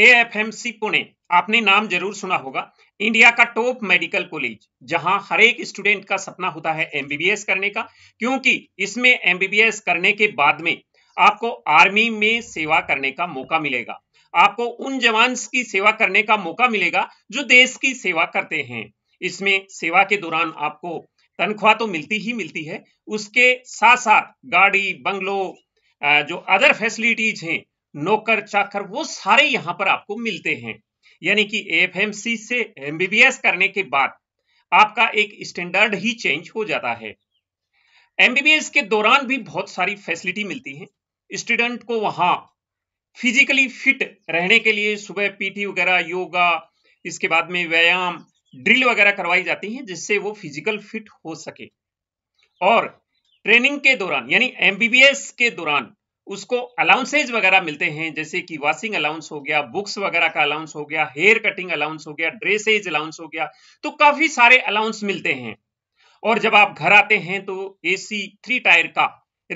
AFMC Pune आपने नाम जरूर सुना होगा इंडिया का टॉप मेडिकल कॉलेज जहां हर एक स्टूडेंट का सपना होता है एमबीबीएस करने का क्योंकि इसमें एमबीबीएस करने के बाद में आपको आर्मी में सेवा करने का मौका मिलेगा आपको उन जवान की सेवा करने का मौका मिलेगा जो देश की सेवा करते हैं इसमें सेवा के दौरान आपको तनख्वाह तो मिलती ही मिलती है उसके साथ साथ गाड़ी बंगलो जो अदर फैसिलिटीज हैं नौकर चाकर वो सारे यहां पर आपको मिलते हैं यानी कि एफएमसी से एमबीबीएस करने के बाद आपका एक स्टैंडर्ड ही चेंज हो जाता है एमबीबीएस के दौरान भी बहुत सारी फैसिलिटी मिलती है स्टूडेंट को वहां फिजिकली फिट रहने के लिए सुबह पीटी वगैरह योगा इसके बाद में व्यायाम ड्रिल वगैरह करवाई जाती है जिससे वो फिजिकल फिट हो सके और ट्रेनिंग के दौरान यानी एमबीबीएस के दौरान उसको अलाउंसेज वगैरह मिलते हैं जैसे कि वॉशिंग अलाउंस हो गया बुक्स वगैरह का अलाउंस हो गया हेयर कटिंग अलाउंस हो गया ड्रेसेज अलाउंस हो गया तो काफी सारे अलाउंस मिलते हैं और जब आप घर आते हैं तो एसी थ्री टायर का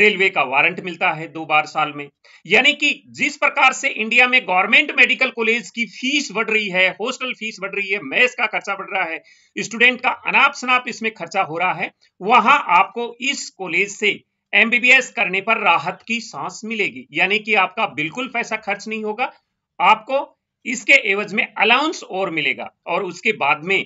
रेलवे का वारंट मिलता है दो बार साल में यानी कि जिस प्रकार से इंडिया में गवर्नमेंट मेडिकल कॉलेज की फीस बढ़ रही है हॉस्टल फीस बढ़ रही है मैस का खर्चा बढ़ रहा है स्टूडेंट का अनाप शनाप इसमें खर्चा हो रहा है वहां आपको इस कॉलेज से एमबीबीएस करने पर राहत की सांस मिलेगी यानी कि आपका बिल्कुल पैसा खर्च नहीं होगा आपको इसके एवज में अलाउंस और मिलेगा और उसके बाद में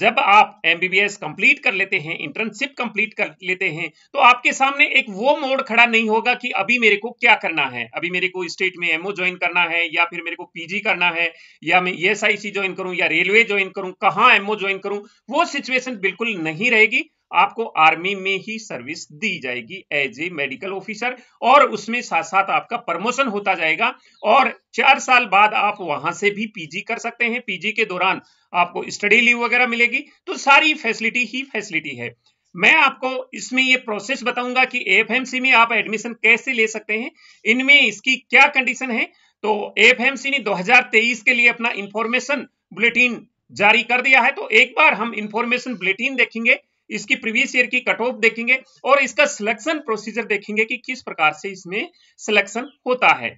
जब आप एमबीबीएस कंप्लीट कर लेते हैं इंटर्नशिप कंप्लीट कर लेते हैं तो आपके सामने एक वो मोड खड़ा नहीं होगा कि अभी मेरे को क्या करना है अभी मेरे को स्टेट में एमओ ज्वाइन करना है या फिर मेरे को पीजी करना है या मैं ई e ज्वाइन करूं या रेलवे ज्वाइन करूं कहां एमओ ज्वाइन करूं वो सिचुएशन बिल्कुल नहीं रहेगी आपको आर्मी में ही सर्विस दी जाएगी एज ए मेडिकल ऑफिसर और उसमें साथ साथ आपका प्रमोशन होता जाएगा और चार साल बाद आप वहां से भी पीजी कर सकते हैं पीजी के दौरान आपको स्टडी लीव वगैरह मिलेगी तो सारी फैसिलिटी ही फैसिलिटी है मैं आपको इसमें ये प्रोसेस बताऊंगा कि एफ में आप एडमिशन कैसे ले सकते हैं इनमें इसकी क्या कंडीशन है तो एफ ने दो के लिए अपना इंफॉर्मेशन बुलेटिन जारी कर दिया है तो एक बार हम इंफॉर्मेशन बुलेटिन देखेंगे इसकी प्रीवियस ईयर की कट ऑफ देखेंगे और इसका सिलेक्शन प्रोसीजर देखेंगे कि किस प्रकार से इसमें सिलेक्शन होता है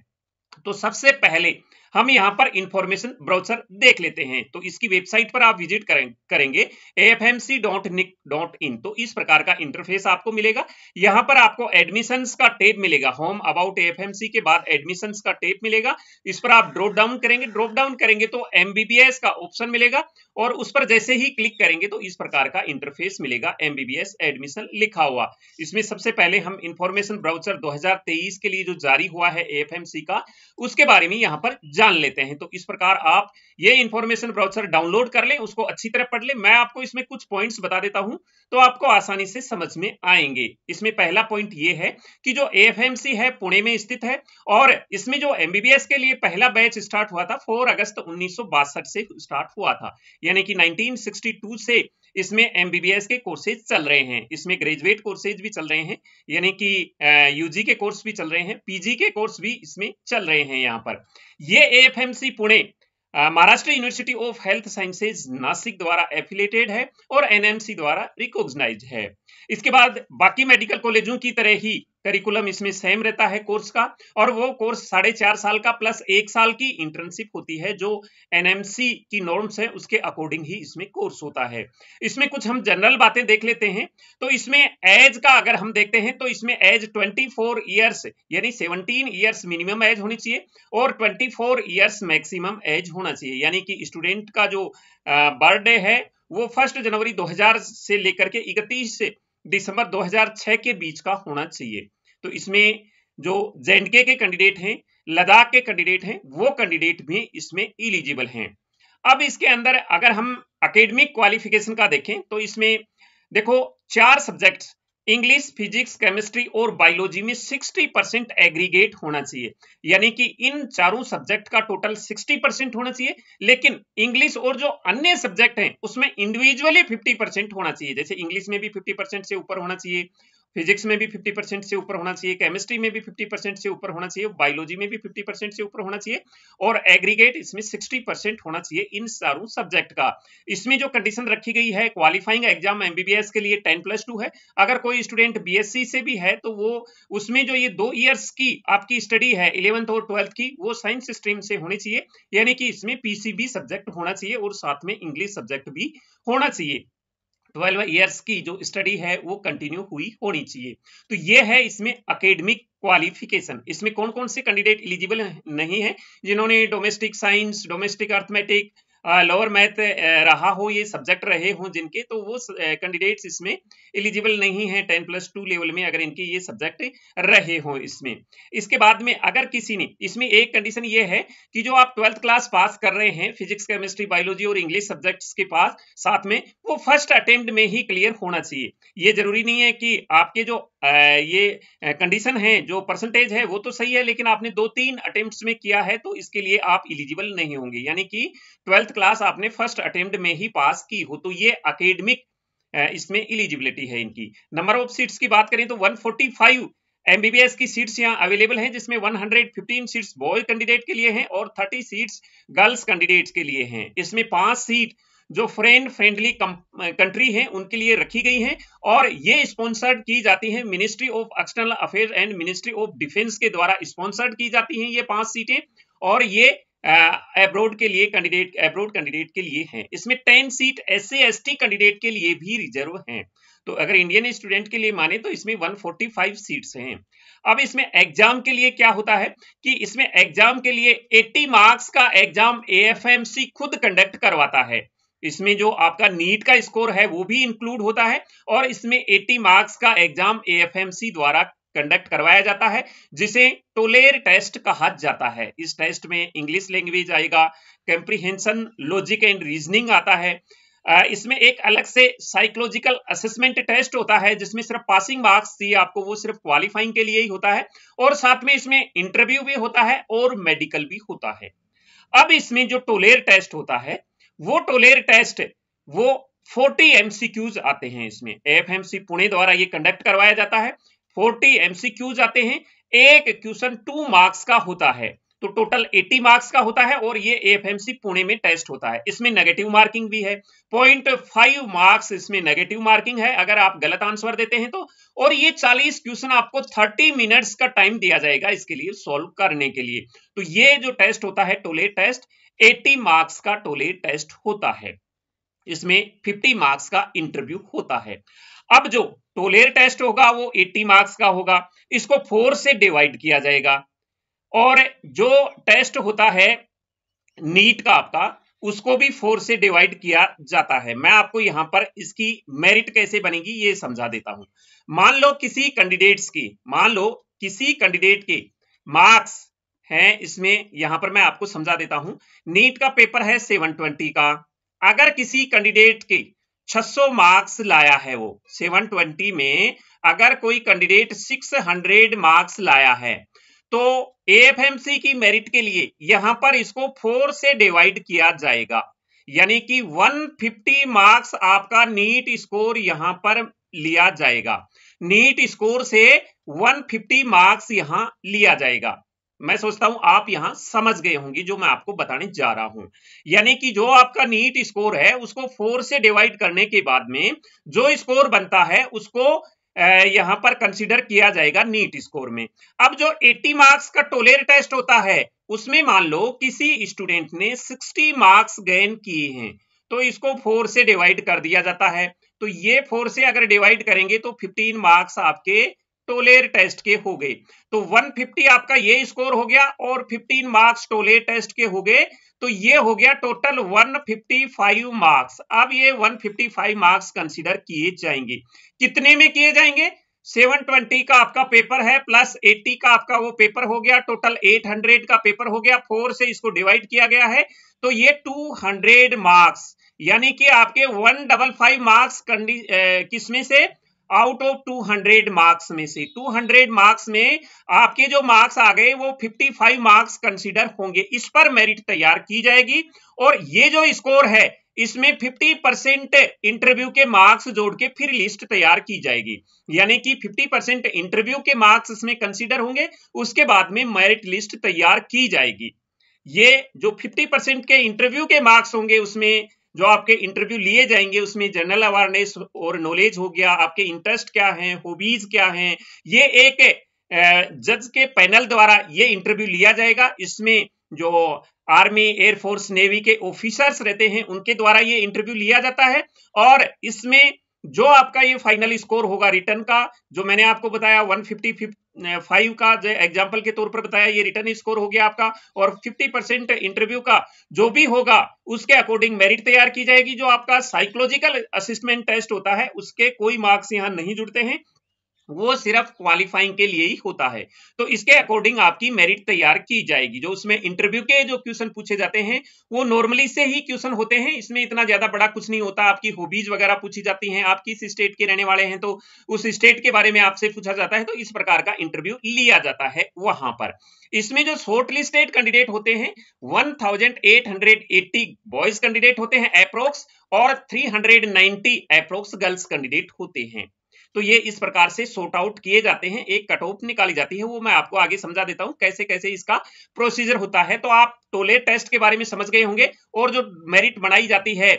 तो सबसे पहले हम यहां पर इंफॉर्मेशन ब्राउचर देख लेते हैं तो इसकी वेबसाइट पर आप विजिट करें, करेंगे afmc.nic.in तो इस प्रकार का इंटरफेस आपको मिलेगा यहाँ पर आपको एडमिशन का टेप मिलेगा होम अबाउट एफएमसी के बाद एडमिशन का टेप मिलेगा इस पर आप ड्रॉप डाउन करेंगे ड्रॉप डाउन करेंगे तो एमबीबीएस का ऑप्शन मिलेगा और उस पर जैसे ही क्लिक करेंगे तो इस प्रकार का इंटरफेस मिलेगा एमबीबीएस एडमिशन लिखा हुआ इसमें सबसे पहले हम इंफॉर्मेशन ब्राउचर 2023 के लिए जो जारी हुआ है एफएमसी का उसके बारे में यहाँ पर जान लेते हैं तो इस प्रकार आप ये इंफॉर्मेशन ब्राउचर डाउनलोड कर लें उसको अच्छी तरह पढ़ लें मैं आपको इसमें कुछ पॉइंट्स बता देता हूं तो आपको आसानी से समझ में आएंगे इसमें पहला पॉइंट ये है कि जो एफएमसी है पुणे में स्थित है और इसमें जो एमबीबीएस के लिए पहला बैच स्टार्ट हुआ था फोर अगस्त उन्नीस से स्टार्ट हुआ था यानी कि 1962 से इसमें एमबीबीएस के कोर्सेज चल रहे हैं इसमें ग्रेजुएट कोर्सेज भी चल रहे हैं यानी कि यूजी के कोर्स भी चल रहे हैं पीजी के कोर्स भी इसमें चल रहे हैं यहाँ पर ये AFMC Pune Maharashtra university of health sciences Nashik द्वारा एफिलेटेड है और एनएमसी द्वारा रिकॉग्नाइज है इसके बाद बाकी मेडिकल कॉलेजों की तरह ही करिकुलम इसमें सेम रहता है कोर्स का और वो कोर्स साढ़े चार साल का प्लस एक साल की इंटर्नशिप होती है जो एनएमसी की नॉर्म्स है उसके अकॉर्डिंग ही इसमें कोर्स होता है इसमें कुछ हम जनरल बातें देख लेते हैं तो इसमें एज का अगर हम देखते हैं तो इसमें एज 24 फोर ईयर्स यानी 17 ईयर्स मिनिमम एज होनी चाहिए और 24 फोर ईयर्स मैक्सिमम एज होना चाहिए यानी कि स्टूडेंट का जो बर्थडे है वो फर्स्ट जनवरी 2000 से लेकर के इकतीस दिसंबर 2006 के बीच का होना चाहिए तो इसमें जो जे के कैंडिडेट हैं लद्दाख के कैंडिडेट हैं वो कैंडिडेट भी इसमें इलिजिबल हैं अब इसके अंदर अगर हम अकेडमिक क्वालिफिकेशन का देखें तो इसमें देखो चार सब्जेक्ट्स इंग्लिश फिजिक्स केमिस्ट्री और बायोलॉजी में 60 परसेंट एग्रीगेट होना चाहिए यानी कि इन चारों सब्जेक्ट का टोटल 60 परसेंट होना चाहिए लेकिन इंग्लिश और जो अन्य सब्जेक्ट हैं उसमें इंडिविजुअली 50 परसेंट होना चाहिए जैसे इंग्लिश में भी 50 परसेंट से ऊपर होना चाहिए फिजिक्स में भी 50 परसेंट से ऊपर होना चाहिए केमिस्ट्री में भी 50 परसेंट से ऊपर होना चाहिए बायोलॉजी में भी 50 परसेंट से ऊपर होना चाहिए और एग्रीगेट इसमें 60 परसेंट होना चाहिए इन सारों सब्जेक्ट का इसमें जो कंडीशन रखी गई है क्वालिफाइंग एग्जाम एमबीबीएस के लिए टेन प्लस टू है अगर कोई स्टूडेंट बीएससी से भी है तो वो उसमें जो ये दो ईयर्स की आपकी स्टडी है इलेवंथ और ट्वेल्थ की वो साइंस स्ट्रीम से होनी चाहिए यानी कि इसमें पीसीबी सब्जेक्ट होना चाहिए और साथ में इंग्लिश सब्जेक्ट भी होना चाहिए ट्वेल्व ईयर्स की जो स्टडी है वो कंटिन्यू हुई होनी चाहिए तो ये है इसमें अकेडमिक क्वालिफिकेशन इसमें कौन कौन से कैंडिडेट इलिजिबल नहीं है जिन्होंने domestic science domestic arithmetic lower math रहा हो ये सब्जेक्ट रहे हो जिनके तो वो कैंडिडेट्स इसमें एलिजिबल नहीं है टेन प्लस टू लेवल में अगर इनके ये सब्जेक्ट रहे हो इसमें इसके बाद में अगर किसी ने इसमें एक कंडीशन ये है कि जो आप ट्वेल्थ क्लास पास कर रहे हैं फिजिक्स केमिस्ट्री बायोलॉजी और इंग्लिश सब्जेक्ट्स के पास साथ में वो फर्स्ट अटेम्प्ट में ही क्लियर होना चाहिए ये जरूरी नहीं है कि आपके जो ये कंडीशन है जो परसेंटेज है वो तो सही है लेकिन आपने दो तीन अटेम्प्ट में किया है तो इसके लिए आप इलिजिबल नहीं होंगे यानी कि ट्वेल्थ क्लास आपने फर्स्ट अटेम्प्ट में ही पास की हो तो ये अकेडमिक इसमें इलिजिबिलिटी है इनकी नंबर ऑफ सीट्स की बात करें तो 145 एमबीबीएस की सीट्स यहाँ अवेलेबल हैं जिसमें 115 सीट्स बॉय कैंडिडेट के लिए हैं और 30 सीट्स गर्ल्स कैंडिडेट्स के लिए हैं इसमें पांच सीट जो फ्रेंड फ्रेंडली कंट्री है उनके लिए रखी गई है और ये स्पॉन्सर्ड की जाती है ministry of external affair and ministry of defence के द्वारा स्पॉन्सर्ड की जाती हैं ये पांच सीटें और ये एब्रोड uh, के लिए कैंडिडेट एब्रोड कैंडिडेट के लिए हैं इसमें ten seat S C candidate के लिए भी रिजर्व हैं तो अगर इंडियन स्टूडेंट के लिए माने तो इसमें 145 सीट्स हैं अब इसमें एग्जाम के लिए क्या होता है कि इसमें एग्जाम के लिए 80 मार्क्स का एग्जाम एएफएमसी खुद कंडक्ट करवाता है इसमें जो आपका नीट का स्कोर है वो भी इंक्लूड होता है और इसमें 80 मार्क्स का एग्जाम एएफएमसी द्वारा कंडक्ट करवाया जाता है जिसे टोलेर टेस्ट कहा जाता है इस टेस्ट में इंग्लिश लैंग्वेज आएगा कंप्रीहेंशन लॉजिक एंड रीजनिंग आता है इसमें एक अलग से साइकोलॉजिकल असेसमेंट टेस्ट होता है जिसमें सिर्फ पासिंग मार्क्स थी आपको वो सिर्फ क्वालिफाइंग के लिए ही होता है और साथ में इसमें इंटरव्यू भी होता है और मेडिकल भी होता है अब इसमें जो टोलेर टेस्ट होता है वो टोलेर टेस्ट वो 40 एमसीक्यूज आते हैं इसमें एफएमसी पुणे द्वारा ये कंडक्ट करवाया जाता है 40 एमसीक्यूज आते हैं एक क्वेश्चन टू मार्क्स का होता है तो टोटल 80 मार्क्स का होता है और ये एफएमसी पुणे में टेस्ट होता है इसमें नेगेटिव मार्किंग भी है पॉइंट फाइव मार्क्स इसमें नेगेटिव मार्किंग है अगर आप गलत आंसर देते हैं तो और ये 40 क्वेश्चन आपको 30 मिनट्स का टाइम दिया जाएगा इसके लिए सॉल्व करने के लिए तो ये जो टेस्ट होता है टोले टेस्ट 80 मार्क्स का टोले टेस्ट होता है इसमें 50 मार्क्स का इंटरव्यू होता है अब जो टोलेर टेस्ट होगा वो 80 मार्क्स का होगा इसको फोर से डिवाइड किया जाएगा और जो टेस्ट होता है नीट का आपका उसको भी फोर से डिवाइड किया जाता है मैं आपको यहां पर इसकी मेरिट कैसे बनेगी ये समझा देता हूं मान लो किसी कैंडिडेट्स की मान लो किसी कैंडिडेट के मार्क्स है इसमें यहां पर मैं आपको समझा देता हूं नीट का पेपर है 720 का अगर किसी कैंडिडेट के 600 मार्क्स लाया है वो 720 में अगर कोई कैंडिडेट 600 मार्क्स लाया है तो एएफएमसी की मेरिट के लिए यहां पर इसको फोर से डिवाइड किया जाएगा यानी कि 150 मार्क्स आपका नीट स्कोर यहां पर लिया जाएगा नीट स्कोर से 150 मार्क्स यहां लिया जाएगा मैं सोचता हूं आप यहां समझ गए होंगे जो मैं आपको बताने जा रहा हूं यानी कि जो आपका नीट स्कोर है उसको फोर से डिवाइड करने के बाद में जो स्कोर बनता है उसको यहां पर कंसीडर किया जाएगा नीट स्कोर में अब जो 80 मार्क्स का टोलेर टेस्ट होता है उसमें मान लो किसी स्टूडेंट ने 60 मार्क्स गेन किए हैं तो इसको फोर से डिवाइड कर दिया जाता है तो ये फोर से अगर डिवाइड करेंगे तो 15 मार्क्स आपके टोलेर टेस्ट के हो गए तो 150 आपका ये स्कोर हो गया और 15 मार्क्स टोलेर टेस्ट के हो गए तो ये हो गया टोटल 155 मार्क्स अब ये 155 मार्क्स कंसीडर किए जाएंगे कितने में किए जाएंगे 720 का आपका पेपर है प्लस 80 का आपका वो पेपर हो गया टोटल 800 का पेपर हो गया फोर से इसको डिवाइड किया गया है तो ये 200 मार्क्स यानी कि आपके 155 मार्क्स किसमें से आउट ऑफ 200 मार्क्स में से 200 मार्क्स में आपके जो मार्क्स आ गए वो 55 मार्क्स कंसीडर होंगे इस पर मेरिट तैयार की जाएगी और ये जो स्कोर है इसमें 50 परसेंट इंटरव्यू के मार्क्स जोड़ के फिर लिस्ट तैयार की जाएगी यानी कि 50 परसेंट इंटरव्यू के मार्क्स इसमें कंसीडर होंगे उसके बाद में मेरिट लिस्ट तैयार की जाएगी ये जो 50 परसेंट के इंटरव्यू के मार्क्स होंगे उसमें जो आपके इंटरव्यू लिए जाएंगे उसमें जनरल अवेयरनेस और नॉलेज हो गया आपके इंटरेस्ट क्या है हॉबीज क्या है ये एक जज के पैनल द्वारा ये इंटरव्यू लिया जाएगा इसमें जो आर्मी एयरफोर्स नेवी के ऑफिसर्स रहते हैं उनके द्वारा ये इंटरव्यू लिया जाता है और इसमें जो आपका ये फाइनल स्कोर होगा रिटर्न का जो मैंने आपको बताया 150 फाइव का एग्जाम्पल के तौर पर बताया ये रिटर्न स्कोर हो गया आपका और फिफ्टी परसेंट इंटरव्यू का जो भी होगा उसके अकॉर्डिंग मेरिट तैयार की जाएगी जो आपका साइकोलॉजिकल असिस्टमेंट टेस्ट होता है उसके कोई मार्क्स यहाँ नहीं जुड़ते हैं वो सिर्फ क्वालिफाइंग के लिए ही होता है तो इसके अकॉर्डिंग आपकी मेरिट तैयार की जाएगी जो उसमें इंटरव्यू के जो क्वेश्चन पूछे जाते हैं वो नॉर्मली से ही क्वेश्चन होते हैं इसमें इतना ज्यादा बड़ा कुछ नहीं होता आपकी हॉबीज वगैरह पूछी जाती हैं आप किस स्टेट के रहने वाले हैं तो उस स्टेट के बारे में आपसे पूछा जाता है तो इस प्रकार का इंटरव्यू लिया जाता है वहां पर इसमें जो शॉर्ट लिस्टेड कैंडिडेट होते हैं एट्टी बॉयज कैंडिडेट होते हैं अप्रोक्स और नाइनटी अप्रोक्स गर्ल्स कैंडिडेट होते हैं तो ये इस प्रकार से सोर्ट आउट किए जाते हैं एक कट ऑफ निकाली जाती है वो मैं आपको आगे समझा देता हूँ कैसे कैसे इसका प्रोसीजर होता है तो आप टोले टेस्ट के बारे में समझ गए होंगे और जो मेरिट बनाई जाती है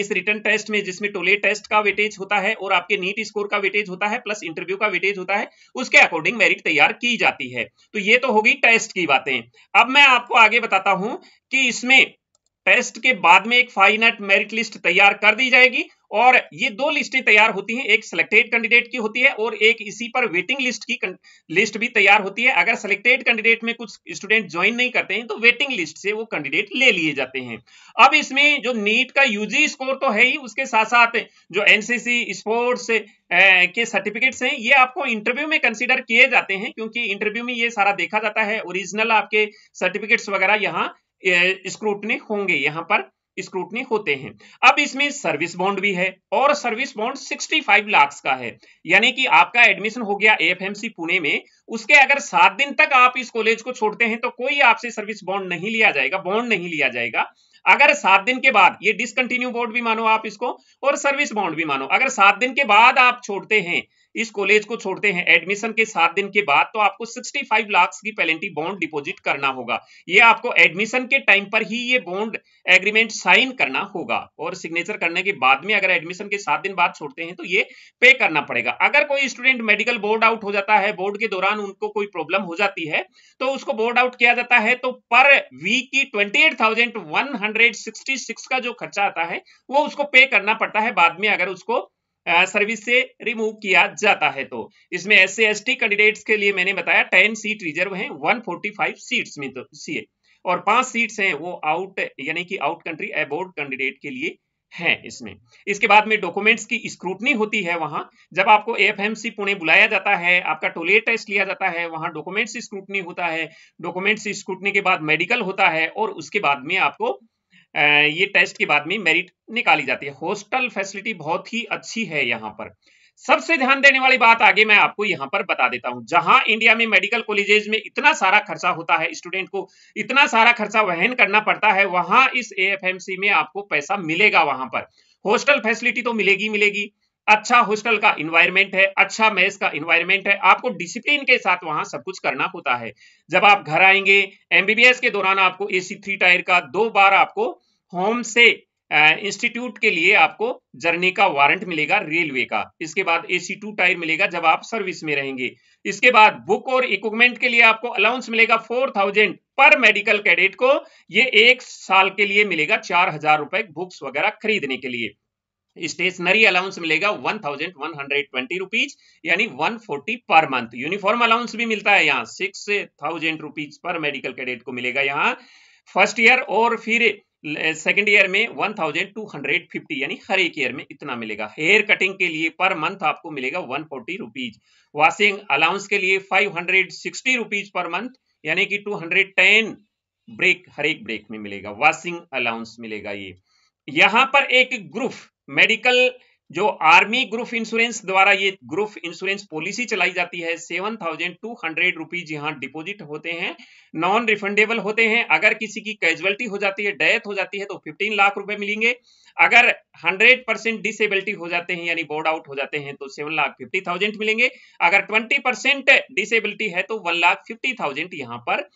इस रिटर्न टेस्ट में जिसमें टोले टेस्ट का वेटेज होता है और आपके नीट स्कोर का वेटेज होता है प्लस इंटरव्यू का वेटेज होता है उसके अकॉर्डिंग मेरिट तैयार की जाती है तो ये तो होगी टेस्ट की बातें अब मैं आपको आगे बताता हूं कि इसमें टेस्ट के बाद में एक फाइनेट मेरिट लिस्ट तैयार कर दी जाएगी और ये दो लिस्टें तैयार होती हैं एक सिलेक्टेड कैंडिडेट की होती है और एक इसी पर वेटिंग लिस्ट की लिस्ट भी तैयार होती है अगर सिलेक्टेड कैंडिडेट में कुछ स्टूडेंट ज्वाइन नहीं करते हैं तो वेटिंग लिस्ट से वो कैंडिडेट ले लिए जाते हैं अब इसमें जो नीट का यूजी स्कोर तो है ही उसके साथ साथ जो एनसीसी स्पोर्ट्स के सर्टिफिकेट्स हैं ये आपको इंटरव्यू में कंसिडर किए जाते हैं क्योंकि इंटरव्यू में ये सारा देखा जाता है ओरिजिनल आपके सर्टिफिकेट्स वगैरह यहाँ स्क्रूटनी होंगे यहाँ पर स्क्रूटनी होते हैं अब इसमें सर्विस बॉन्ड भी है और सर्विस बॉन्ड 65 लाख का है यानी कि आपका एडमिशन हो गया एएफएमसी पुणे में उसके अगर सात दिन तक आप इस कॉलेज को छोड़ते हैं तो कोई आपसे सर्विस बॉन्ड नहीं लिया जाएगा बॉन्ड नहीं लिया जाएगा अगर सात दिन के बाद ये डिसकंटिन्यू बोर्ड भी मानो आप इसको और सर्विस बॉन्ड भी मानो अगर सात दिन के बाद आप छोड़ते हैं इस कॉलेज को छोड़ते हैं एडमिशन के सात दिन के बाद तो आपको 65 लाख की पेलेंटी बॉन्ड डिपॉजिट करना होगा ये आपको एडमिशन के टाइम पर ही ये बॉन्ड एग्रीमेंट साइन करना होगा और सिग्नेचर करने के बाद में अगर एडमिशन के सात दिन बाद छोड़ते हैं तो ये पे करना पड़ेगा अगर कोई स्टूडेंट मेडिकल बोर्ड आउट हो जाता है बोर्ड के दौरान उनको कोई प्रॉब्लम हो जाती है तो उसको बोर्ड आउट किया जाता है तो पर वीक की ट्वेंटी का जो खर्चा आता है वो उसको पे करना पड़ता है बाद में अगर उसको सर्विस से रिमूव किया जाता है तो इसमें एस सी कैंडिडेट्स के लिए मैंने बताया टेन सीट रिजर्व है वन फोर्टी फाइव सीट्स में तो सी और पांच सीट्स हैं वो आउट यानी कि आउट कंट्री अबोर्ड कैंडिडेट के लिए है इसमें इसके बाद में डॉक्यूमेंट्स की स्क्रूटनी होती है वहां जब आपको एफएमसी पुणे बुलाया जाता है आपका टोलेट टेस्ट लिया जाता है वहां डॉक्यूमेंट्स स्क्रूटनी होता है डॉक्यूमेंट्स स्क्रूटनी के बाद मेडिकल होता है और उसके बाद में आपको ये टेस्ट के बाद में मेरिट निकाली जाती है हॉस्टल फैसिलिटी बहुत ही अच्छी है यहाँ पर सबसे ध्यान देने वाली बात आगे मैं आपको यहाँ पर बता देता हूँ जहां इंडिया में मेडिकल कॉलेजेस में इतना सारा खर्चा होता है स्टूडेंट को इतना सारा खर्चा वहन करना पड़ता है वहां इस ए में आपको पैसा मिलेगा वहां पर हॉस्टल फैसिलिटी तो मिलेगी मिलेगी अच्छा हॉस्टल का इन्वायरमेंट है अच्छा मैस का इन्वायरमेंट है आपको डिसिप्लिन के साथ वहां सब कुछ करना होता है जब आप घर आएंगे एमबीबीएस के दौरान आपको एसी थ्री टायर का दो बार आपको होम से इंस्टीट्यूट के लिए आपको जर्नी का वारंट मिलेगा रेलवे का इसके बाद एसी टू टायर मिलेगा जब आप सर्विस में रहेंगे इसके बाद बुक और इक्विपमेंट के लिए आपको अलाउंस मिलेगा four thousand per medical cadet को ये एक साल के लिए मिलेगा चार हजार रुपए बुक्स वगैरह खरीदने के लिए स्टेशनरी अलाउंस मिलेगा one thousand one hundred twenty rupees यानी one forty per month uniform allowance भी मिलता है यहाँ six thousand rupees per medical cadet को मिलेगा यहाँ फर्स्ट ईयर और फिर सेकेंड ईयर में 1250 यानी हर एक ईयर में इतना मिलेगा हेयर कटिंग के लिए पर मंथ आपको मिलेगा 140 फोर्टी रुपीज वॉशिंग अलाउंस के लिए 560 रुपीज पर मंथ यानी कि 210 ब्रेक हर एक ब्रेक में मिलेगा वॉशिंग अलाउंस मिलेगा ये यहां पर एक ग्रुप मेडिकल जो आर्मी ग्रुप इंश्योरेंस द्वारा ये ग्रुप इंश्योरेंस पॉलिसी चलाई जाती है seven thousand two hundred rupees यहाँ डिपोजिट होते हैं नॉन रिफंडेबल होते हैं अगर किसी की कैजुअलिटी हो जाती है डेथ हो जाती है तो फिफ्टीन लाख रुपए मिलेंगे अगर हंड्रेड परसेंट डिसेबिलिटी हो जाते हैं यानी बोर्ड आउट हो जाते हैं तो सेवन लाख फिफ्टी थाउजेंड मिलेंगे अगर ट्वेंटी परसेंट डिसेबिलिटी है तो वन लाख फिफ्टी थाउजेंड यहाँ पर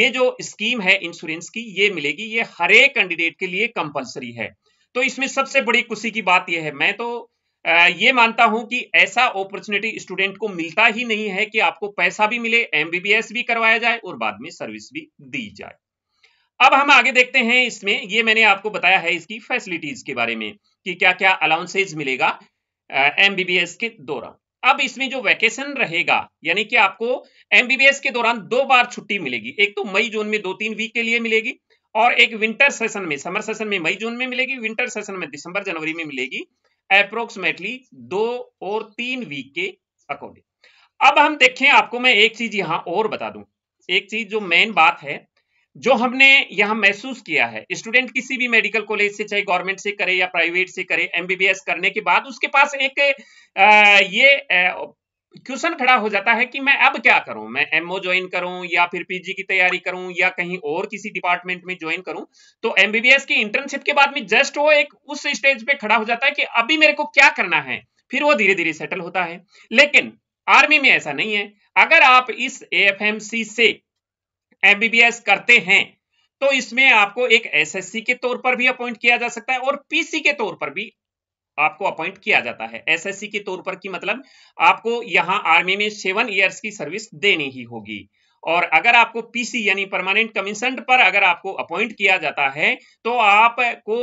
ये जो स्कीम है इंश्योरेंस की ये मिलेगी ये हर एक कैंडिडेट के लिए कंपलसरी है तो इसमें सबसे बड़ी खुशी की बात यह है मैं तो ये मानता हूं कि ऐसा अपॉर्चुनिटी स्टूडेंट को मिलता ही नहीं है कि आपको पैसा भी मिले एमबीबीएस भी करवाया जाए और बाद में सर्विस भी दी जाए अब हम आगे देखते हैं इसमें ये मैंने आपको बताया है इसकी फैसिलिटीज के बारे में कि क्या क्या अलाउंसेज मिलेगा एमबीबीएस के दौरान अब इसमें जो वैकेशन रहेगा यानी कि आपको एमबीबीएस के दौरान दो बार छुट्टी मिलेगी एक तो मई जून में दो तीन वीक के लिए मिलेगी और एक विंटर सेशन में समर सेशन में मई जून में मिलेगी विंटर सेशन में दिसंबर जनवरी में मिलेगी अप्रोक्सीमेटली दो और तीन वीक के अकॉर्डिंग अब हम देखें आपको मैं एक चीज यहां और बता दूं एक चीज जो मेन बात है जो हमने यहां महसूस किया है स्टूडेंट किसी भी मेडिकल कॉलेज से चाहे गवर्नमेंट से करे या प्राइवेट से करे एमबीबीएस करने के बाद उसके पास एक ये क्वेश्चन खड़ा हो जाता है कि मैं अब क्या करूं मैं एमओ ज्वाइन करूं या फिर पीजी की तैयारी करूं या कहीं और किसी डिपार्टमेंट में ज्वाइन करूं तो एमबीबीएस की इंटर्नशिप के बाद में जस्ट वो एक उस स्टेज पे खड़ा हो जाता है कि अभी मेरे को क्या करना है फिर वो धीरे धीरे सेटल होता है लेकिन आर्मी में ऐसा नहीं है अगर आप इस ए से एमबीबीएस करते हैं तो इसमें आपको एक एसएससी के तौर पर भी अपॉइंट किया जा सकता है और पीसी के तौर पर भी आपको अपॉइंट किया जाता है एसएससी के तौर पर कि मतलब आपको यहां आर्मी में सेवन ईयर्स की सर्विस देनी ही होगी और अगर आपको पीसी यानी परमानेंट कमीशन पर अगर आपको अपॉइंट किया जाता है तो आपको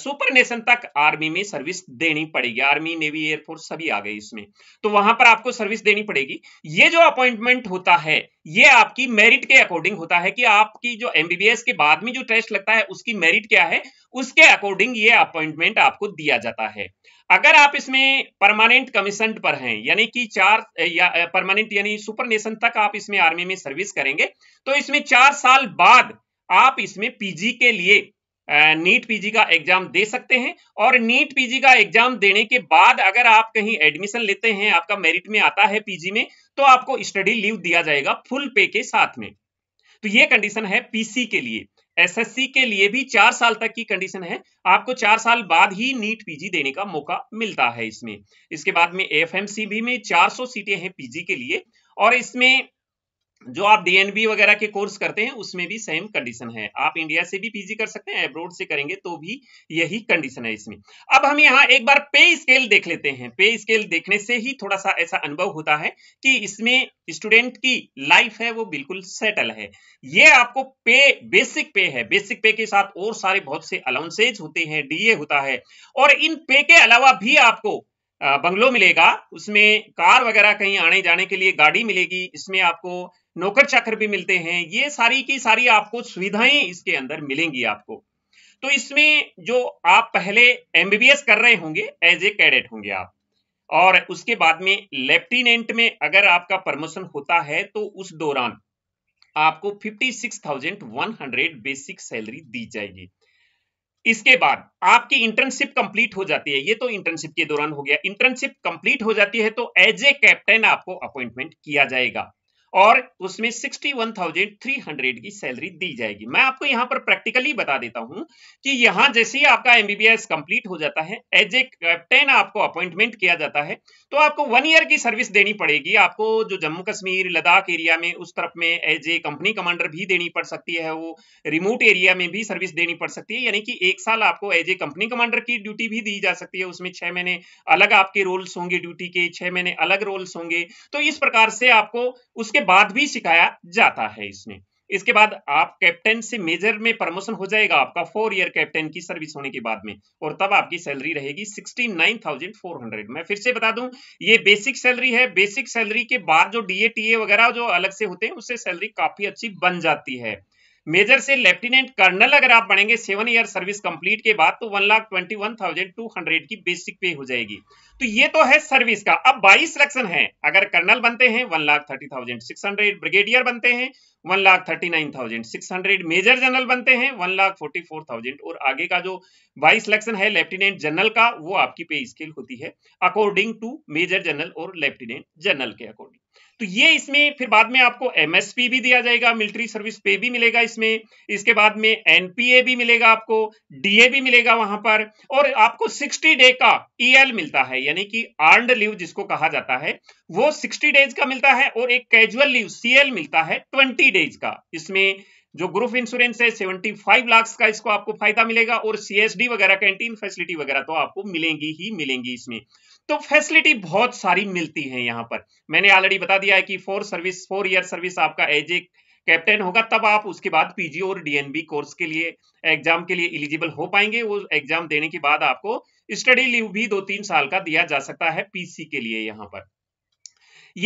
सुपर नेशन तक आर्मी में सर्विस देनी पड़ेगी आर्मी नेवी एयरफोर्स सभी आ गई इसमें तो वहां पर आपको सर्विस देनी पड़ेगी ये जो अपॉइंटमेंट होता है ये आपकी मेरिट के अकॉर्डिंग होता है कि आपकी जो एमबीबीएस के बाद में जो टेस्ट लगता है उसकी मेरिट क्या है उसके अकॉर्डिंग ये अपॉइंटमेंट आपको दिया जाता है अगर आप इसमें परमानेंट कमीशन पर हैं यानी कि चार या परमानेंट यानी सुपर नेशन तक आप इसमें आर्मी में सर्विस करेंगे तो इसमें चार साल बाद आप इसमें पीजी के लिए नीट पीजी का एग्जाम दे सकते हैं और नीट पीजी का एग्जाम देने के बाद अगर आप कहीं एडमिशन लेते हैं आपका मेरिट में आता है पीजी में तो आपको स्टडी लीव दिया जाएगा फुल पे के साथ में तो ये कंडीशन है पीसी के लिए एसएससी के लिए भी चार साल तक की कंडीशन है आपको चार साल बाद ही नीट पीजी देने का मौका मिलता है इसमें इसके बाद में एफएमसी भी में 400 सीटें हैं पीजी के लिए और इसमें जो आप डीएनबी वगैरह के कोर्स करते हैं उसमें भी सेम कंडीशन है आप इंडिया से भी पीजी कर सकते हैं एब्रोड से करेंगे तो भी यही कंडीशन है इसमें अब हम यहाँ एक बार पे स्केल देख लेते हैं पे स्केल देखने से ही थोड़ा सा ऐसा अनुभव होता है कि इसमें स्टूडेंट की लाइफ है वो बिल्कुल सेटल है ये आपको पे बेसिक पे है बेसिक पे के साथ और सारे बहुत से अलाउंसेज होते हैं डीए होता है और इन पे के अलावा भी आपको बंगलो मिलेगा उसमें कार वगैरह कहीं आने जाने के लिए गाड़ी मिलेगी इसमें आपको नौकर चाकर भी मिलते हैं ये सारी की सारी आपको सुविधाएं इसके अंदर मिलेंगी आपको तो इसमें जो आप पहले एमबीबीएस कर रहे होंगे एज ए कैडेट होंगे आप और उसके बाद में लेफ्टिनेंट में अगर आपका प्रमोशन होता है तो उस दौरान आपको 56,100 बेसिक सैलरी दी जाएगी इसके बाद आपकी इंटर्नशिप कंप्लीट हो जाती है ये तो इंटर्नशिप के दौरान हो गया इंटर्नशिप कंप्लीट हो जाती है तो एज ए कैप्टन आपको अपॉइंटमेंट किया जाएगा और उसमें 61,300 की सैलरी दी जाएगी मैं आपको यहाँ पर प्रैक्टिकली बता देता हूं कि यहाँ जैसे ही आपका एमबीबीएस कंप्लीट हो जाता है एज ए कैप्टन आपको अपॉइंटमेंट किया जाता है तो आपको वन ईयर की सर्विस देनी पड़ेगी आपको जो जम्मू कश्मीर लद्दाख एरिया में उस तरफ में एज ए कंपनी कमांडर भी देनी पड़ सकती है वो रिमोट एरिया में भी सर्विस देनी पड़ सकती है यानी कि एक साल आपको एज ए कंपनी कमांडर की ड्यूटी भी दी जा सकती है उसमें छह महीने अलग आपके रोल्स होंगे ड्यूटी के छह महीने अलग रोल्स होंगे तो इस प्रकार से आपको उसके बाद भी सिखाया जाता है इसमें इसके बाद आप कैप्टन से मेजर में प्रमोशन हो जाएगा आपका फोर ईयर कैप्टन की सर्विस होने के बाद में और तब आपकी सैलरी रहेगी sixty nine thousand four hundred मैं फिर से बता दूं ये बेसिक सैलरी है बेसिक सैलरी के बाद जो डीए टीए वगैरह जो अलग से होते हैं उससे सैलरी काफी अच्छी बन जाती है मेजर से लेफ्टिनेंट कर्नल अगर आप बनेंगे सेवन ईयर सर्विस कंप्लीट के बाद तो one lakh twenty one thousand two hundred की बेसिक पे हो जाएगी तो ये तो है सर्विस का अब बाई सिलेक्शन है अगर कर्नल बनते हैं one lakh thirty thousand six hundred brigadier बनते हैं one lakh thirty nine thousand six hundred major general बनते हैं one lakh forty four thousand और आगे का जो बाई सिलेक्शन है लेफ्टिनेंट जनरल का वो आपकी पे स्केल होती है अकॉर्डिंग टू मेजर जनरल और लेफ्टिनेंट जनरल के अकॉर्डिंग तो ये इसमें फिर बाद में आपको एमएसपी भी दिया जाएगा मिलिट्री सर्विस पे भी मिलेगा इसमें इसके बाद में एनपीए भी मिलेगा आपको डीए भी मिलेगा वहां पर और आपको 60 डे का ईएल e मिलता है यानी कि आर्ड लीव जिसको कहा जाता है वो 60 डेज का मिलता है और एक कैजुअल लीव सीएल मिलता है 20 डेज का इसमें जो ग्रुप इंश्योरेंस है 75 लाख का इसको आपको फायदा मिलेगा और सीएसडी वगैरह कैंटीन फैसिलिटी वगैरह तो आपको मिलेंगी ही मिलेंगी इसमें तो फैसिलिटी बहुत सारी मिलती है यहाँ पर मैंने ऑलरेडी बता दिया है कि four service four year service आपका एज एक कैप्टन होगा तब आप उसके बाद पीजी और डीएनबी कोर्स के लिए एग्जाम के लिए एलिजिबल हो पाएंगे वो एग्जाम देने के बाद आपको स्टडी लीव भी दो तीन साल का दिया जा सकता है पीसी के लिए यहाँ पर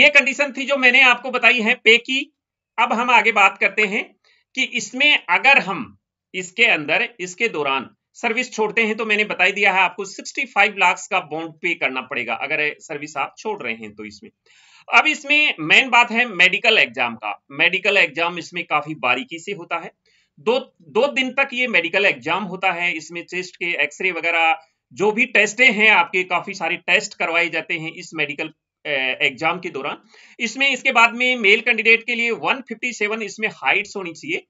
ये कंडीशन थी जो मैंने आपको बताई है पे की अब हम आगे बात करते हैं कि इसमें अगर हम इसके अंदर इसके दौरान सर्विस छोड़ते हैं तो मैंने बताई दिया है आपको 65 लाख का बॉन्ड पे करना पड़ेगा अगर सर्विस आप छोड़ रहे हैं तो इसमें अब इसमें मेन बात है मेडिकल एग्जाम का मेडिकल एग्जाम इसमें काफी बारीकी से होता है दो दो दिन तक ये मेडिकल एग्जाम होता है इसमें चेस्ट के एक्सरे वगैरह जो भी टेस्टें हैं आपके काफी सारे टेस्ट करवाए जाते हैं इस मेडिकल एग्जाम के दौरान इसमें इसके बाद में मेल कैंडिडेट के लिए 157 इसमें हाइट्स होनी चाहिए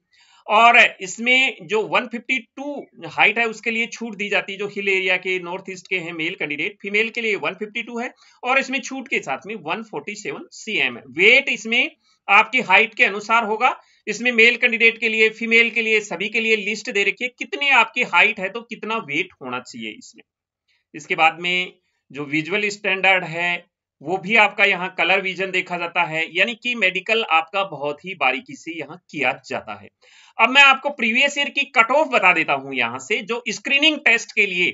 और इसमें जो 152 हाइट है उसके लिए छूट दी जाती है जो हिल एरिया के नॉर्थ ईस्ट के हैं मेल कैंडिडेट फीमेल के लिए 152 है और इसमें छूट के साथ में 147 सीएम है वेट इसमें आपकी हाइट के अनुसार होगा इसमें मेल कैंडिडेट के लिए फीमेल के लिए सभी के लिए लिस्ट दे रखिए कितने आपकी हाइट है तो कितना वेट होना चाहिए इसमें इसके बाद में जो विजुअल स्टैंडर्ड है वो भी आपका यहाँ कलर विजन देखा जाता है यानी कि मेडिकल आपका बहुत ही बारीकी से यहाँ किया जाता है अब मैं आपको प्रीवियस ईयर की कट ऑफ बता देता हूं यहां से जो स्क्रीनिंग टेस्ट के लिए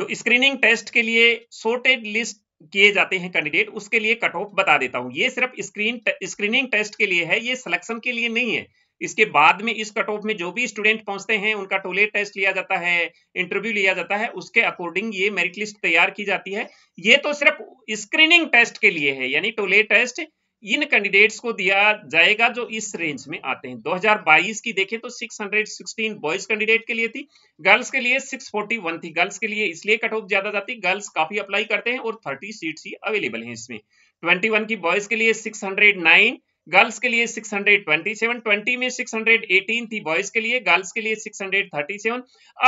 जो स्क्रीनिंग टेस्ट के लिए सोर्टेड लिस्ट किए जाते हैं कैंडिडेट उसके लिए कट ऑफ बता देता हूं ये सिर्फ स्क्रीन स्क्रीनिंग टेस्ट के लिए है ये सिलेक्शन के लिए नहीं है इसके बाद में इस कट ऑफ में जो भी स्टूडेंट पहुंचते हैं उनका टोलेट टेस्ट लिया जाता है इंटरव्यू लिया जाता है उसके अकॉर्डिंग ये मेरिट लिस्ट तैयार की जाती है ये तो सिर्फ स्क्रीनिंग टेस्ट के लिए है यानी टोलेट टेस्ट इन कैंडिडेट्स को दिया जाएगा जो इस रेंज में आते हैं 2022 की देखें तो 616 बॉयज कैंडिडेट के लिए थी गर्ल्स के लिए 641 थी गर्ल्स के लिए इसलिए कट ऑफ ज्यादा जाती गर्ल्स काफी अप्लाई करते हैं और 30 सीट्स ही अवेलेबल हैं इसमें 21 की बॉयज के लिए 609 गर्ल्स के लिए 627 20 में 618 थी बॉयज के लिए गर्ल्स के लिए 637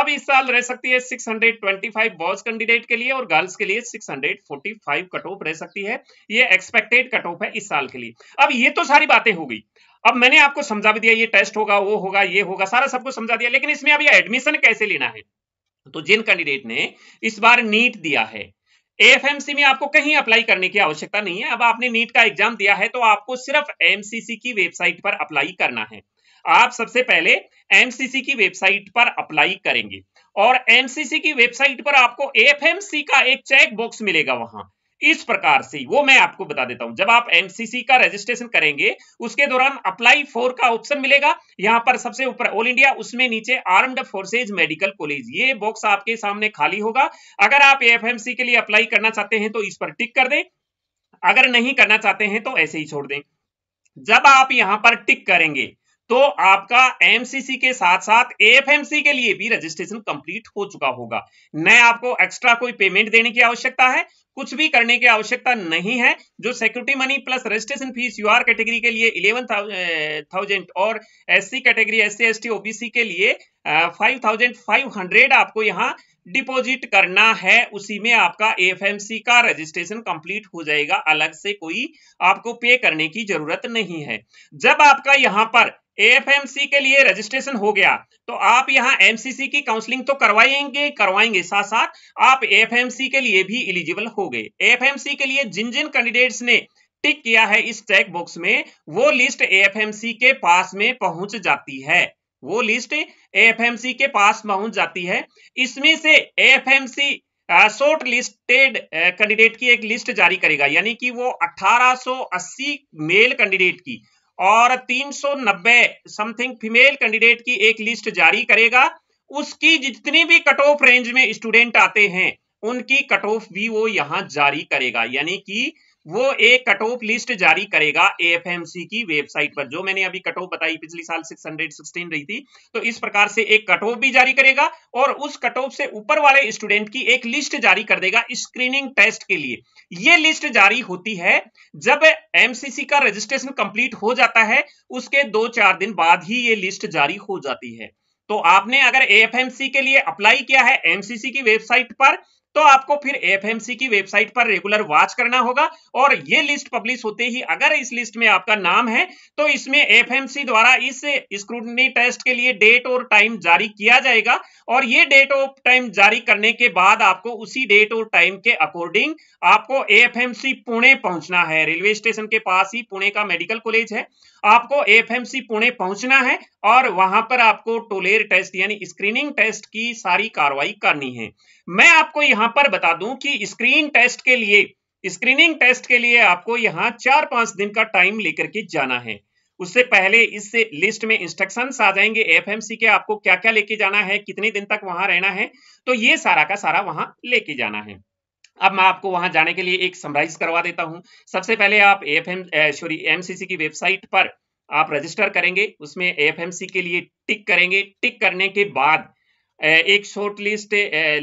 अब इस साल रह सकती है 625 बॉयज कैंडिडेट के लिए और गर्ल्स के लिए 645 कट ऑफ रह सकती है ये एक्सपेक्टेड कट ऑफ है इस साल के लिए अब ये तो सारी बातें हो गई अब मैंने आपको समझा भी दिया ये टेस्ट होगा वो होगा ये होगा सारा सबको समझा दिया लेकिन इसमें अभी एडमिशन कैसे लेना है तो जिन कैंडिडेट ने इस बार नीट दिया है एएफएमसी में आपको कहीं अप्लाई करने की आवश्यकता नहीं है अब आपने नीट का एग्जाम दिया है तो आपको सिर्फ एमसीसी की वेबसाइट पर अप्लाई करना है आप सबसे पहले एमसीसी की वेबसाइट पर अप्लाई करेंगे और एमसीसी की वेबसाइट पर आपको एफएमसी का एक चेक बॉक्स मिलेगा वहां इस प्रकार से वो मैं आपको बता देता हूं जब आप एमसीसी का रजिस्ट्रेशन करेंगे उसके दौरान अप्लाई फॉर का ऑप्शन मिलेगा यहां पर सबसे ऊपर ऑल इंडिया उसमें नीचे आर्म्ड फोर्सेज मेडिकल कॉलेज ये बॉक्स आपके सामने खाली होगा अगर आप एफ के लिए अप्लाई करना चाहते हैं तो इस पर टिक कर दें अगर नहीं करना चाहते हैं तो ऐसे ही छोड़ दें जब आप यहां पर टिक करेंगे तो आपका एमसीसी के साथ साथ एएफएमसी के लिए भी रजिस्ट्रेशन कंप्लीट हो चुका होगा न आपको एक्स्ट्रा कोई पेमेंट देने की आवश्यकता है कुछ भी करने की आवश्यकता नहीं है जो security money plus registration fees UR category के लिए इलेवन थाउजेंड और SC category SC ST OBC के लिए फाइव थाउजेंड फाइव हंड्रेड आपको यहाँ डिपॉजिट करना है उसी में आपका एफएमसी का रजिस्ट्रेशन कंप्लीट हो जाएगा अलग से कोई आपको पे करने की जरूरत नहीं है जब आपका यहाँ पर एएफएमसी के लिए रजिस्ट्रेशन हो गया तो आप यहाँ एमसीसी की काउंसलिंग तो करवाएंगे करवाएंगे साथ साथ आप एएफएमसी के लिए भी इलिजिबल हो गए एएफएमसी के लिए जिन जिन कैंडिडेट्स ने टिक किया है इस चेक बॉक्स में वो लिस्ट एएफएमसी के पास में पहुंच जाती है वो लिस्ट एएफएमसी के पास पहुंच जाती है इसमें से एएफएमसी शॉर्ट लिस्टेड कैंडिडेट की एक लिस्ट जारी करेगा यानी कि वो 1880 मेल कैंडिडेट की और 390 समथिंग फीमेल कैंडिडेट की एक लिस्ट जारी करेगा उसकी जितनी भी कट ऑफ रेंज में स्टूडेंट आते हैं उनकी कट ऑफ भी वो यहां जारी करेगा यानी कि वो एक कट ऑफ लिस्ट जारी करेगा एएफएमसी की वेबसाइट पर जो मैंने अभी कट ऑफ बताई पिछले साल 616 रही थी तो इस प्रकार से एक कट ऑफ भी जारी करेगा और उस कट ऑफ से ऊपर वाले स्टूडेंट की एक लिस्ट जारी कर देगा स्क्रीनिंग टेस्ट के लिए ये लिस्ट जारी होती है जब एमसीसी का रजिस्ट्रेशन कंप्लीट हो जाता है उसके दो चार दिन बाद ही ये लिस्ट जारी हो जाती है तो आपने अगर एएफएमसी के लिए अप्लाई किया है एमसीसी की वेबसाइट पर तो आपको फिर एफ की वेबसाइट पर रेगुलर वॉच करना होगा और ये लिस्ट पब्लिश होते ही अगर इस लिस्ट में आपका नाम है तो इसमें एफ द्वारा इस स्क्रूटनी टेस्ट के लिए डेट और टाइम जारी किया जाएगा और ये डेट और टाइम जारी करने के बाद आपको उसी डेट और टाइम के अकॉर्डिंग आपको एफ पुणे पहुंचना है रेलवे स्टेशन के पास ही पुणे का मेडिकल कॉलेज है आपको एफएमसी पुणे पहुंचना है और वहां पर आपको टोलेर टेस्ट यानी स्क्रीनिंग टेस्ट की सारी कार्रवाई करनी है मैं आपको यहां पर बता दूं कि स्क्रीन टेस्ट के लिए स्क्रीनिंग टेस्ट के लिए आपको यहाँ चार पांच दिन का टाइम लेकर के जाना है उससे पहले इस लिस्ट में इंस्ट्रक्शन आ जाएंगे एफएमसी के आपको क्या क्या लेके जाना है कितने दिन तक वहां रहना है तो ये सारा का सारा वहां लेके जाना है अब मैं आपको वहां जाने के लिए एक समराइज करवा देता हूं सबसे पहले आप एफ एम सॉरी एमसीसी की वेबसाइट पर आप रजिस्टर करेंगे उसमें एफ के लिए टिक करेंगे टिक करने के बाद एक शॉर्ट लिस्ट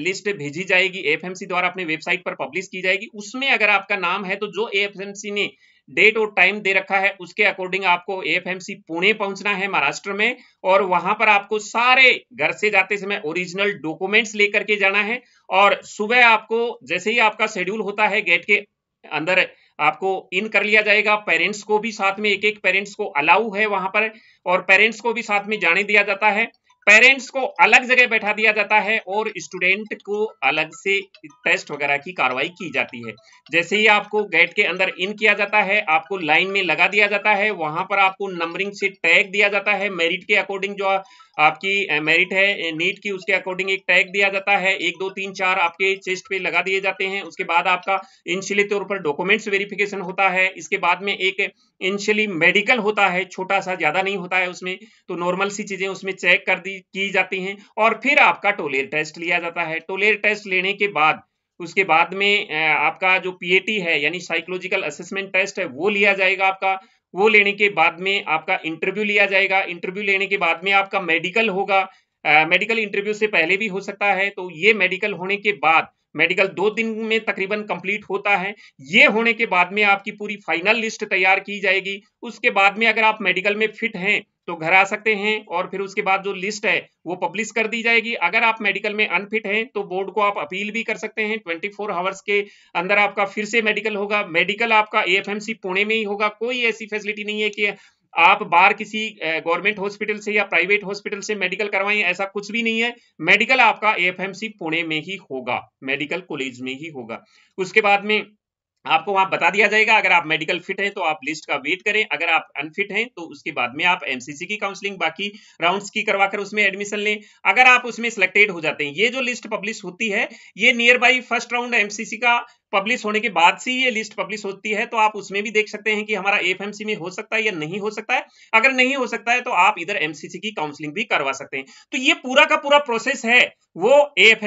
लिस्ट भेजी जाएगी एफ द्वारा अपने वेबसाइट पर पब्लिश की जाएगी उसमें अगर आपका नाम है तो जो एफ ने डेट और टाइम दे रखा है उसके अकॉर्डिंग आपको एफएमसी पुणे पहुंचना है महाराष्ट्र में और वहां पर आपको सारे घर से जाते समय ओरिजिनल डॉक्यूमेंट्स लेकर के जाना है और सुबह आपको जैसे ही आपका शेड्यूल होता है गेट के अंदर आपको इन कर लिया जाएगा पेरेंट्स को भी साथ में एक एक पेरेंट्स को अलाउ है वहां पर और पेरेंट्स को भी साथ में जाने दिया जाता है पेरेंट्स को अलग जगह बैठा दिया जाता है और स्टूडेंट को अलग से टेस्ट वगैरह की कार्रवाई की जाती है जैसे ही आपको गेट के अंदर इन किया जाता है आपको लाइन में लगा दिया जाता है वहां पर आपको नंबरिंग से टैग दिया जाता है मेरिट के अकॉर्डिंग जो आपकी मेरिट है नीट की उसके अकॉर्डिंग एक टैग दिया जाता है एक दो तीन चार आपके चेस्ट पे लगा दिए जाते हैं उसके बाद आपका इनिशियली तौर पर डॉक्यूमेंट्स वेरिफिकेशन होता है इसके बाद में एक इनिशियली मेडिकल होता है छोटा सा ज्यादा नहीं होता है उसमें तो नॉर्मल सी चीजें उसमें चेक कर दी की जाती हैं और फिर आपका टोलेर टेस्ट लिया जाता है टोलेर टेस्ट लेने के बाद उसके बाद में आपका जो पीएटी है यानी साइकोलॉजिकल असेसमेंट टेस्ट है वो लिया जाएगा आपका वो लेने के बाद में आपका इंटरव्यू लिया जाएगा इंटरव्यू लेने के बाद में आपका मेडिकल होगा मेडिकल इंटरव्यू से पहले भी हो सकता है तो ये मेडिकल होने के बाद मेडिकल दो दिन में तकरीबन कंप्लीट होता है ये होने के बाद में आपकी पूरी फाइनल लिस्ट तैयार की जाएगी उसके बाद में अगर आप मेडिकल में फिट हैं तो घर आ सकते हैं और फिर उसके बाद जो लिस्ट है वो पब्लिश कर दी जाएगी अगर आप मेडिकल में अनफिट हैं तो बोर्ड को आप अपील भी कर सकते हैं 24 फोर आवर्स के अंदर आपका फिर से मेडिकल होगा मेडिकल आपका एएफएमसी पुणे में ही होगा कोई ऐसी फैसिलिटी नहीं है कि आप बाहर किसी गवर्नमेंट हॉस्पिटल से या प्राइवेट हॉस्पिटल से मेडिकल करवाएं ऐसा कुछ भी नहीं है मेडिकल आपका एफएमसी पुणे में ही होगा मेडिकल कॉलेज में ही होगा उसके बाद में आपको वहां बता दिया जाएगा अगर आप मेडिकल फिट हैं तो आप लिस्ट का वेट करें अगर आप अनफिट हैं तो उसके बाद में आप एमसीसी की काउंसलिंग बाकी राउंड्स की करवाकर उसमें एडमिशन लें अगर आप उसमें सिलेक्टेड हो जाते हैं ये जो लिस्ट पब्लिश होती है ये near by first round MCC का पब्लिश होने के बाद से ये लिस्ट पब्लिश होती है तो आप उसमें भी देख सकते हैं कि हमारा एफ में हो सकता है या नहीं हो सकता है अगर नहीं हो सकता है तो आप इधर एमसीसी की काउंसलिंग भी करवा सकते हैं तो ये पूरा का पूरा प्रोसेस है वो एफ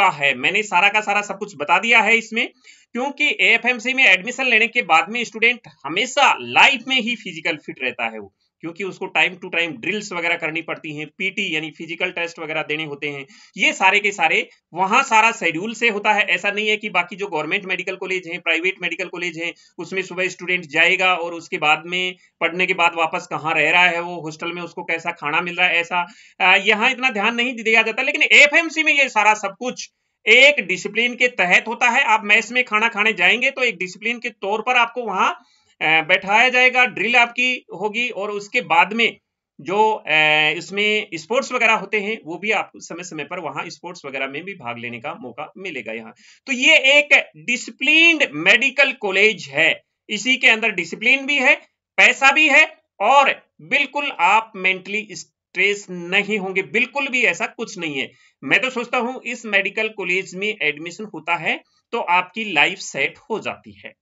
का है मैंने सारा का सारा सब कुछ बता दिया है इसमें क्योंकि एफ में एडमिशन लेने के बाद में स्टूडेंट हमेशा लाइफ में ही फिजिकल फिट रहता है वो क्योंकि उसको टाइम टू टाइम ड्रिल्स वगैरह करनी पड़ती हैं पीटी यानी फिजिकल टेस्ट वगैरह देने होते हैं ये सारे के सारे वहां सारा शेड्यूल से होता है ऐसा नहीं है कि बाकी जो गवर्नमेंट मेडिकल कॉलेज हैं प्राइवेट मेडिकल कॉलेज हैं उसमें सुबह स्टूडेंट जाएगा और उसके बाद में पढ़ने के बाद वापस कहाँ रह रहा है वो हॉस्टल में उसको कैसा खाना मिल रहा है ऐसा यहाँ इतना ध्यान नहीं दिया जाता लेकिन एफ में ये सारा सब कुछ एक डिसिप्लिन के तहत होता है आप मैस में खाना खाने जाएंगे तो एक डिसिप्लिन के तौर पर आपको वहां बैठाया जाएगा ड्रिल आपकी होगी और उसके बाद में जो इसमें स्पोर्ट्स वगैरह होते हैं वो भी आपको समय समय पर वहां स्पोर्ट्स वगैरह में भी भाग लेने का मौका मिलेगा यहाँ तो ये एक डिसिप्लिन मेडिकल कॉलेज है इसी के अंदर डिसिप्लिन भी है पैसा भी है और बिल्कुल आप मेंटली स्ट्रेस नहीं होंगे बिल्कुल भी ऐसा कुछ नहीं है मैं तो सोचता हूं इस मेडिकल कॉलेज में एडमिशन होता है तो आपकी लाइफ सेट हो जाती है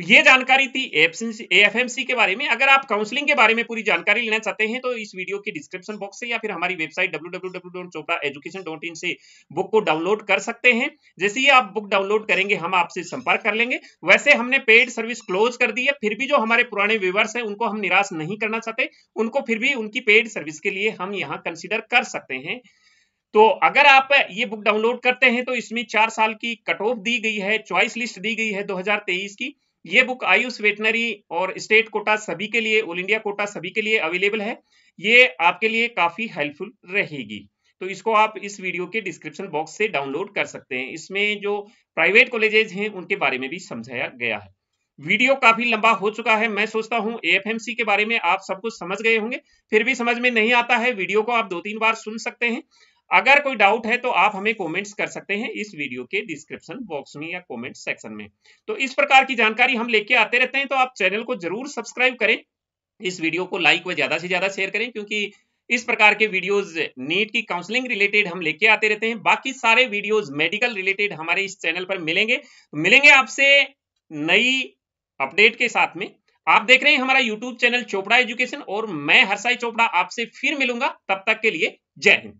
तो ये जानकारी थी एएफएमसी के बारे में अगर आप काउंसलिंग के बारे में पूरी जानकारी लेना चाहते हैं तो इस वीडियो की डिस्क्रिप्शन बॉक्स से या फिर हमारी वेबसाइट डब्ल्यू से बुक को डाउनलोड कर सकते हैं जैसे ही आप बुक डाउनलोड करेंगे हम आपसे संपर्क कर लेंगे वैसे हमने पेड सर्विस क्लोज कर दी है फिर भी जो हमारे पुराने व्यूवर्स हैं उनको हम निराश नहीं करना चाहते उनको फिर भी उनकी पेड सर्विस के लिए हम यहाँ कंसिडर कर सकते हैं तो अगर आप ये बुक डाउनलोड करते हैं तो इसमें चार साल की कट ऑफ दी गई है चॉइस लिस्ट दी गई है 2023 की ये बुक आयुष वेटनरी और स्टेट कोटा सभी के लिए ऑल इंडिया कोटा सभी के लिए अवेलेबल है ये आपके लिए काफ़ी हेल्पफुल रहेगी तो इसको आप इस वीडियो के डिस्क्रिप्शन बॉक्स से डाउनलोड कर सकते हैं इसमें जो प्राइवेट कॉलेजेज हैं उनके बारे में भी समझाया गया है वीडियो काफी लंबा हो चुका है मैं सोचता हूं एएफएमसी के बारे में आप सब कुछ समझ गए होंगे फिर भी समझ में नहीं आता है वीडियो को आप दो तीन बार सुन सकते हैं अगर कोई डाउट है तो आप हमें कमेंट्स कर सकते हैं इस वीडियो के डिस्क्रिप्शन बॉक्स में या कमेंट सेक्शन में तो इस प्रकार की जानकारी हम लेके आते रहते हैं तो आप चैनल को जरूर सब्सक्राइब करें इस वीडियो को लाइक व ज्यादा से ज्यादा शेयर करें क्योंकि इस प्रकार के वीडियोज नीट की काउंसलिंग रिलेटेड हम लेके आते रहते हैं बाकी सारे वीडियोज मेडिकल रिलेटेड हमारे इस चैनल पर मिलेंगे तो मिलेंगे आपसे नई अपडेट के साथ में आप देख रहे हैं हमारा यूट्यूब चैनल चोपड़ा एजुकेशन और मैं हरसाई चोपड़ा आपसे फिर मिलूंगा तब तक के लिए जय हिंद